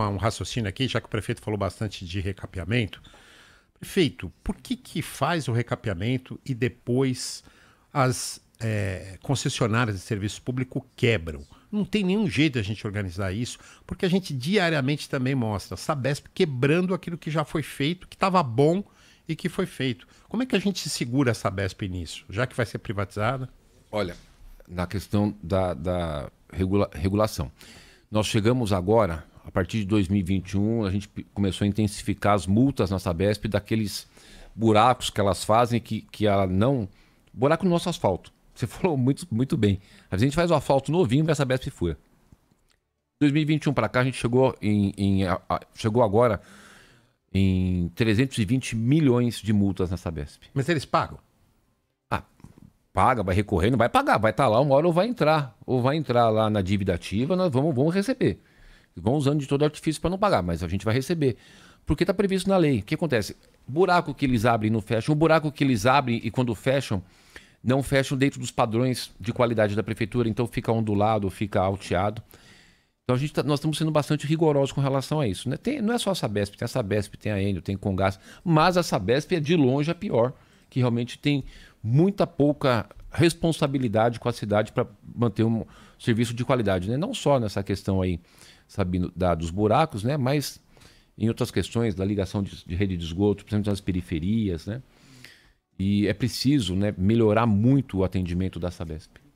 uma, um raciocínio aqui, já que o prefeito falou bastante de recapeamento. Prefeito, por que, que faz o recapeamento e depois as é, concessionárias de serviço público quebram? Não tem nenhum jeito a gente organizar isso, porque a gente diariamente também mostra a Sabesp quebrando aquilo que já foi feito, que estava bom e que foi feito. Como é que a gente segura a Sabesp nisso, já que vai ser privatizada? Olha, na questão da, da regula regulação. Nós chegamos agora a partir de 2021, a gente começou a intensificar as multas na Sabesp daqueles buracos que elas fazem que, que ela não. Buraco no nosso asfalto. Você falou muito, muito bem. Às vezes a gente faz o asfalto novinho e a Sabesp fura. 2021 para cá, a gente chegou, em, em a, a, chegou agora em 320 milhões de multas na Sabesp. Mas eles pagam? Ah, paga, vai recorrer, não vai pagar, vai estar tá lá uma hora ou vai entrar. Ou vai entrar lá na dívida ativa, nós vamos, vamos receber. Vão usando de todo artifício para não pagar, mas a gente vai receber. Porque está previsto na lei. O que acontece? Buraco que eles abrem não fecham, o buraco que eles abrem e quando fecham, não fecham dentro dos padrões de qualidade da prefeitura, então fica ondulado, fica alteado. Então a gente tá, nós estamos sendo bastante rigorosos com relação a isso. Né? Tem, não é só a Sabesp, tem a Sabesp, tem a Enel, tem Congás, mas a Sabesp é de longe a pior, que realmente tem muita pouca responsabilidade com a cidade para manter um serviço de qualidade. Né? Não só nessa questão aí, sabendo, da, dos buracos, né? mas em outras questões da ligação de, de rede de esgoto, por exemplo, nas periferias. Né? E é preciso né, melhorar muito o atendimento da Sabesp.